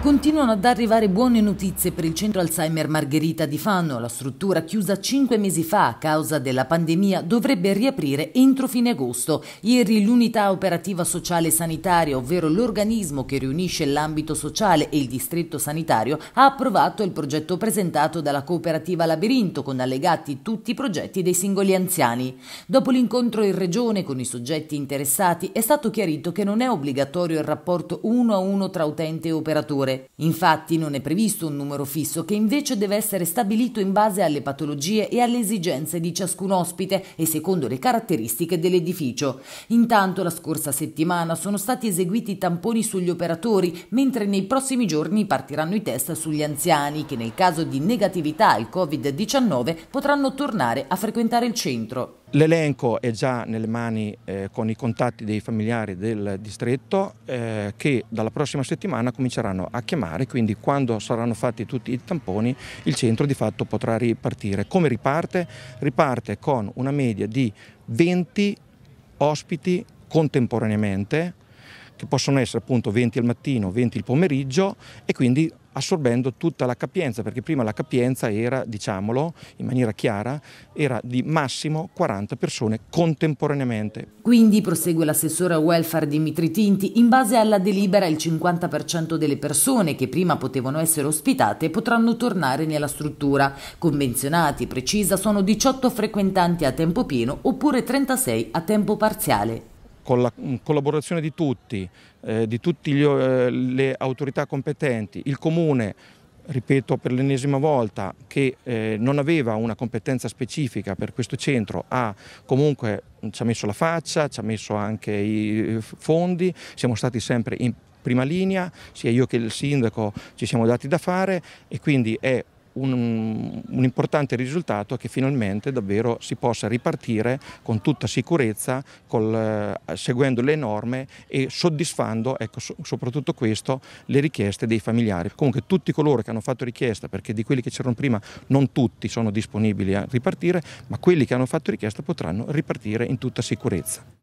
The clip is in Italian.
Continuano ad arrivare buone notizie per il centro Alzheimer Margherita di Fano. La struttura, chiusa cinque mesi fa a causa della pandemia, dovrebbe riaprire entro fine agosto. Ieri l'unità operativa sociale sanitaria, ovvero l'organismo che riunisce l'ambito sociale e il distretto sanitario, ha approvato il progetto presentato dalla cooperativa Labirinto con allegati tutti i progetti dei singoli anziani. Dopo l'incontro in regione con i soggetti interessati è stato chiarito che non è obbligatorio il rapporto uno a uno tra utente e operatore ore. Infatti non è previsto un numero fisso che invece deve essere stabilito in base alle patologie e alle esigenze di ciascun ospite e secondo le caratteristiche dell'edificio. Intanto la scorsa settimana sono stati eseguiti tamponi sugli operatori, mentre nei prossimi giorni partiranno i test sugli anziani che nel caso di negatività al Covid-19 potranno tornare a frequentare il centro. L'elenco è già nelle mani eh, con i contatti dei familiari del distretto eh, che dalla prossima settimana cominceranno a chiamare, quindi quando saranno fatti tutti i tamponi il centro di fatto potrà ripartire. Come riparte? Riparte con una media di 20 ospiti contemporaneamente che possono essere appunto 20 al mattino, 20 il pomeriggio e quindi assorbendo tutta la capienza, perché prima la capienza era, diciamolo in maniera chiara, era di massimo 40 persone contemporaneamente. Quindi, prosegue l'assessore welfare Dimitri Tinti, in base alla delibera il 50% delle persone che prima potevano essere ospitate potranno tornare nella struttura. Convenzionati, precisa, sono 18 frequentanti a tempo pieno oppure 36 a tempo parziale con la mm, collaborazione di tutti, eh, di tutte eh, le autorità competenti, il Comune, ripeto per l'ennesima volta, che eh, non aveva una competenza specifica per questo centro, ha comunque mm, ci ha messo la faccia, ci ha messo anche i fondi, siamo stati sempre in prima linea, sia io che il sindaco ci siamo dati da fare e quindi è un, un importante risultato è che finalmente davvero si possa ripartire con tutta sicurezza, col, eh, seguendo le norme e soddisfando ecco, so, soprattutto questo le richieste dei familiari. Comunque tutti coloro che hanno fatto richiesta, perché di quelli che c'erano prima non tutti sono disponibili a ripartire, ma quelli che hanno fatto richiesta potranno ripartire in tutta sicurezza.